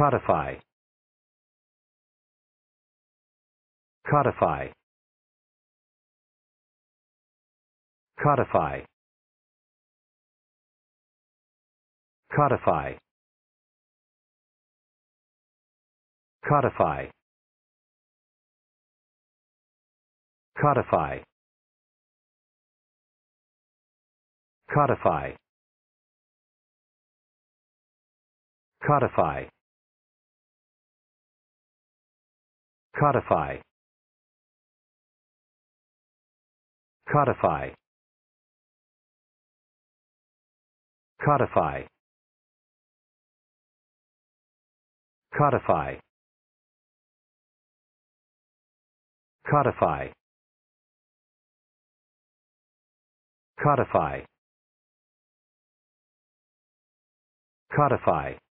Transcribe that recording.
Codify. Codify. Codify. Codify. Codify. Codify. Codify. Codify. Codify. Codify. Codify. Codify. Codify. Codify. Codify.